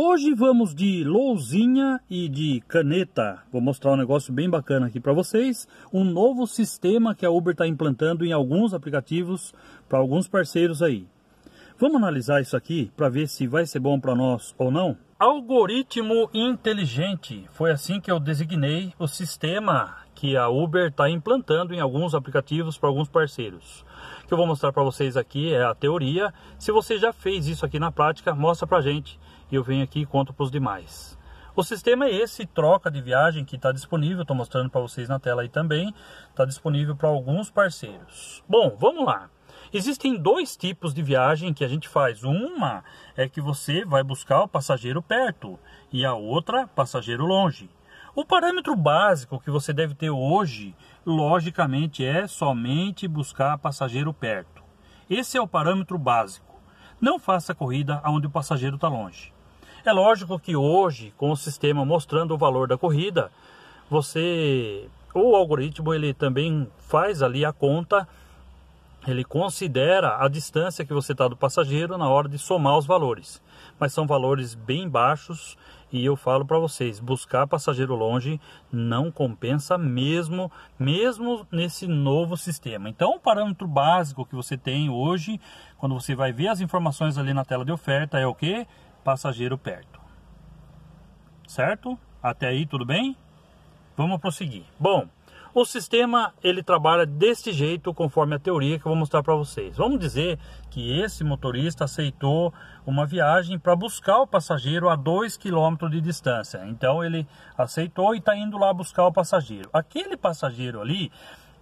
Hoje vamos de lousinha e de caneta. Vou mostrar um negócio bem bacana aqui para vocês. Um novo sistema que a Uber está implantando em alguns aplicativos para alguns parceiros aí. Vamos analisar isso aqui para ver se vai ser bom para nós ou não? Algoritmo inteligente. Foi assim que eu designei o sistema que a Uber está implantando em alguns aplicativos para alguns parceiros. O que eu vou mostrar para vocês aqui é a teoria. Se você já fez isso aqui na prática, mostra para gente. gente e eu venho aqui e conto para os demais. O sistema é esse, troca de viagem, que está disponível, estou mostrando para vocês na tela aí também, está disponível para alguns parceiros. Bom, vamos lá. Existem dois tipos de viagem que a gente faz. Uma é que você vai buscar o passageiro perto e a outra, passageiro longe. O parâmetro básico que você deve ter hoje, logicamente, é somente buscar passageiro perto. Esse é o parâmetro básico. Não faça corrida onde o passageiro está longe. É lógico que hoje, com o sistema mostrando o valor da corrida, você o algoritmo ele também faz ali a conta, ele considera a distância que você está do passageiro na hora de somar os valores. Mas são valores bem baixos e eu falo para vocês, buscar passageiro longe não compensa mesmo, mesmo nesse novo sistema. Então, o parâmetro básico que você tem hoje, quando você vai ver as informações ali na tela de oferta é o que? passageiro perto. Certo? Até aí tudo bem? Vamos prosseguir. Bom, o sistema ele trabalha deste jeito conforme a teoria que eu vou mostrar para vocês. Vamos dizer que esse motorista aceitou uma viagem para buscar o passageiro a 2 km de distância. Então ele aceitou e está indo lá buscar o passageiro. Aquele passageiro ali,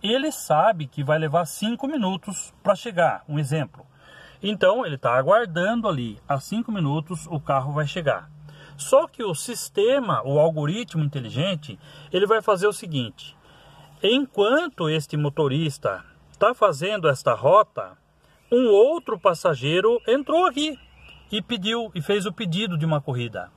ele sabe que vai levar 5 minutos para chegar, um exemplo. Então ele está aguardando ali, a 5 minutos o carro vai chegar. Só que o sistema, o algoritmo inteligente, ele vai fazer o seguinte: enquanto este motorista está fazendo esta rota, um outro passageiro entrou aqui e pediu e fez o pedido de uma corrida.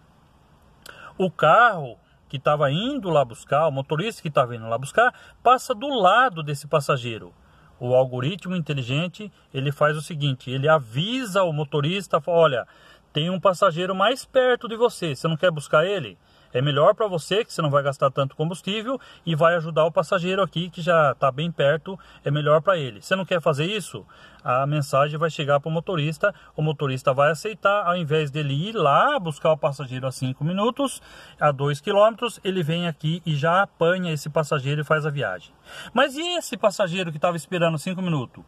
O carro que estava indo lá buscar, o motorista que estava indo lá buscar, passa do lado desse passageiro. O algoritmo inteligente, ele faz o seguinte, ele avisa o motorista, olha, tem um passageiro mais perto de você, você não quer buscar ele? É melhor para você, que você não vai gastar tanto combustível e vai ajudar o passageiro aqui que já está bem perto, é melhor para ele. Você não quer fazer isso? A mensagem vai chegar para o motorista, o motorista vai aceitar, ao invés dele ir lá buscar o passageiro a 5 minutos, a 2 quilômetros, ele vem aqui e já apanha esse passageiro e faz a viagem. Mas e esse passageiro que estava esperando 5 minutos?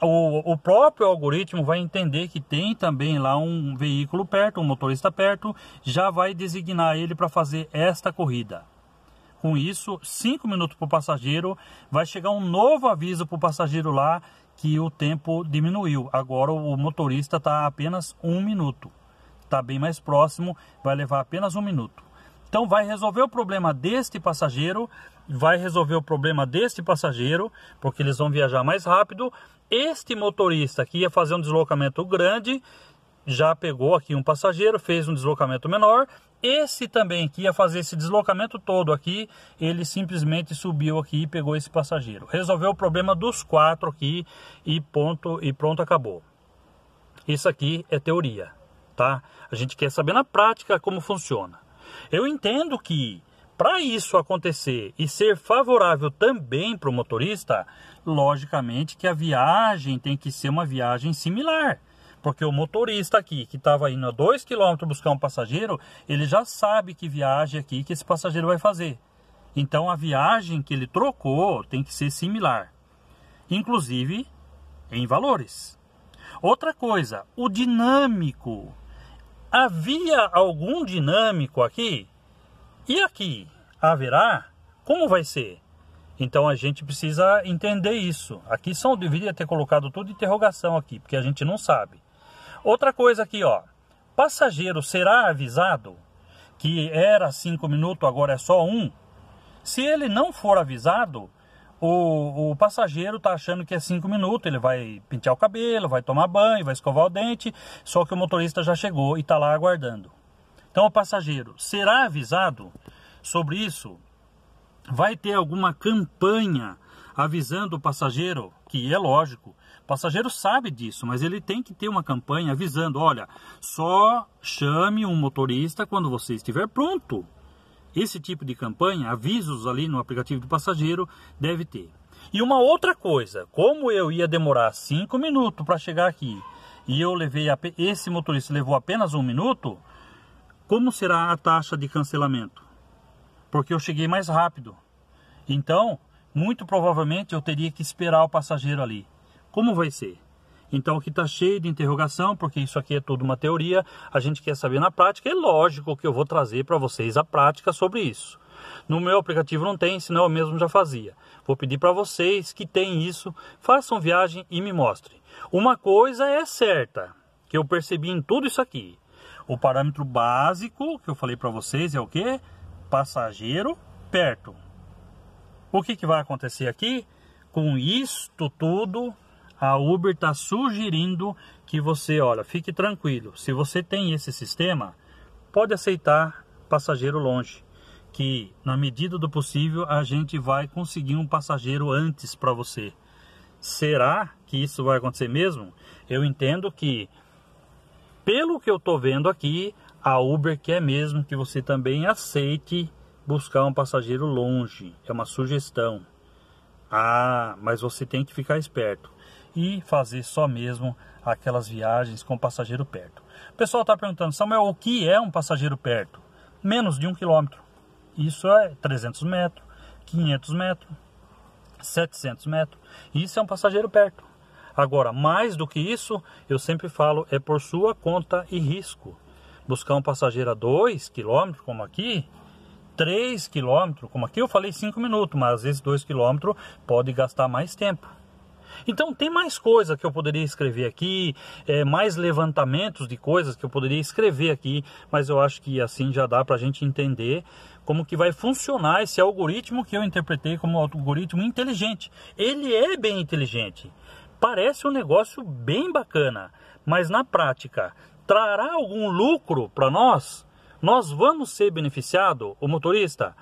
o, o, próprio algoritmo vai entender que tem também lá um veículo perto, um motorista perto, já vai designar ele para fazer esta corrida. Com isso, cinco minutos para o passageiro, vai chegar um novo aviso para o passageiro lá que o tempo diminuiu. Agora o motorista está apenas um minuto. Está bem mais próximo, vai levar apenas um minuto. Então vai resolver o problema deste passageiro, vai resolver o problema deste passageiro, porque eles vão viajar mais rápido. Este motorista que ia fazer um deslocamento grande já pegou aqui um passageiro, fez um deslocamento menor. Esse também que ia fazer esse deslocamento todo aqui, ele simplesmente subiu aqui e pegou esse passageiro. Resolveu o problema dos quatro aqui e ponto e pronto acabou. Isso aqui é teoria, tá? A gente quer saber na prática como funciona. Eu entendo que para isso acontecer e ser favorável também para o motorista, logicamente que a viagem tem que ser uma viagem similar. Porque o motorista aqui, que estava indo a 2 km buscar um passageiro, ele já sabe que viagem aqui que esse passageiro vai fazer. Então a viagem que ele trocou tem que ser similar, inclusive em valores. Outra coisa, o dinâmico havia algum dinâmico aqui? E aqui? Haverá? Como vai ser? Então a gente precisa entender isso. Aqui são deveria ter colocado tudo interrogação aqui, porque a gente não sabe. Outra coisa aqui, ó. Passageiro será avisado que era cinco minutos, agora é só um. Se ele não for avisado, o, o passageiro está achando que é cinco minutos, ele vai pentear o cabelo, vai tomar banho, vai escovar o dente, só que o motorista já chegou e está lá aguardando. Então o passageiro será avisado sobre isso? Vai ter alguma campanha avisando o passageiro, que é lógico, o passageiro sabe disso, mas ele tem que ter uma campanha avisando, olha, só chame um motorista quando você estiver pronto. Esse tipo de campanha, avisos ali no aplicativo do passageiro, deve ter. E uma outra coisa, como eu ia demorar 5 minutos para chegar aqui e eu levei a, esse motorista levou apenas um minuto, como será a taxa de cancelamento? Porque eu cheguei mais rápido. Então, muito provavelmente eu teria que esperar o passageiro ali. Como vai ser? Então aqui está cheio de interrogação, porque isso aqui é tudo uma teoria, a gente quer saber na prática, é lógico que eu vou trazer para vocês a prática sobre isso. No meu aplicativo não tem, senão eu mesmo já fazia. Vou pedir para vocês que têm isso, façam viagem e me mostrem. Uma coisa é certa, que eu percebi em tudo isso aqui. O parâmetro básico que eu falei para vocês é o que? Passageiro perto. O que, que vai acontecer aqui? Com isto tudo, a Uber está sugerindo que você, olha, fique tranquilo. Se você tem esse sistema, pode aceitar passageiro longe. Que na medida do possível a gente vai conseguir um passageiro antes para você. Será que isso vai acontecer mesmo? Eu entendo que, pelo que eu estou vendo aqui, a Uber quer mesmo que você também aceite buscar um passageiro longe. É uma sugestão. Ah, mas você tem que ficar esperto e fazer só mesmo aquelas viagens com passageiro perto. O pessoal está perguntando, Samuel, o que é um passageiro perto? Menos de um quilômetro. Isso é 300 metros, 500 metros, 700 metros. Isso é um passageiro perto. Agora, mais do que isso, eu sempre falo, é por sua conta e risco. Buscar um passageiro a 2 km, como aqui, 3 km, como aqui eu falei 5 minutos, mas às vezes 2 km pode gastar mais tempo. Então tem mais coisa que eu poderia escrever aqui, é, mais levantamentos de coisas que eu poderia escrever aqui, mas eu acho que assim já dá para a gente entender como que vai funcionar esse algoritmo que eu interpretei como um algoritmo inteligente. Ele é bem inteligente, parece um negócio bem bacana, mas na prática trará algum lucro para nós? Nós vamos ser beneficiado, o motorista?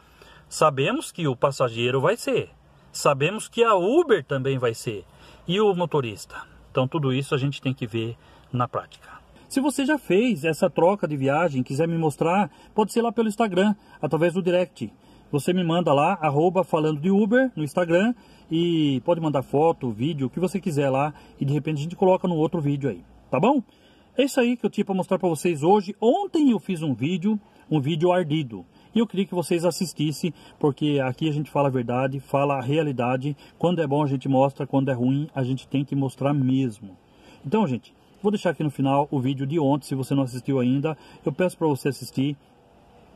Sabemos que o passageiro vai ser. Sabemos que a Uber também vai ser e o motorista. Então, tudo isso a gente tem que ver na prática. Se você já fez essa troca de viagem, quiser me mostrar, pode ser lá pelo Instagram, através do direct. Você me manda lá, arroba falando de Uber no Instagram e pode mandar foto, vídeo, o que você quiser lá e de repente a gente coloca no outro vídeo aí, tá bom? É isso aí que eu tinha para mostrar para vocês hoje. Ontem eu fiz um vídeo, um vídeo ardido. E eu queria que vocês assistissem, porque aqui a gente fala a verdade, fala a realidade. Quando é bom a gente mostra, quando é ruim a gente tem que mostrar mesmo. Então, gente, vou deixar aqui no final o vídeo de ontem, se você não assistiu ainda, eu peço para você assistir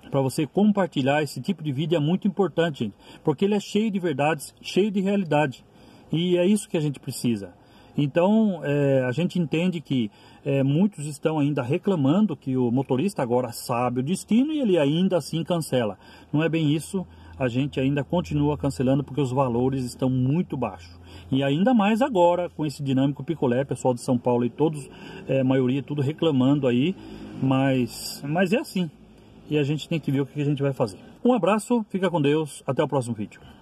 para você compartilhar esse tipo de vídeo é muito importante, gente, porque ele é cheio de verdades, cheio de realidade. E é isso que a gente precisa. Então, é, a gente entende que é, muitos estão ainda reclamando que o motorista agora sabe o destino e ele ainda assim cancela. Não é bem isso, a gente ainda continua cancelando porque os valores estão muito baixos. E ainda mais agora com esse dinâmico picolé, pessoal de São Paulo e todos, é, maioria, tudo reclamando aí, mas, mas é assim. E a gente tem que ver o que a gente vai fazer. Um abraço, fica com Deus, até o próximo vídeo.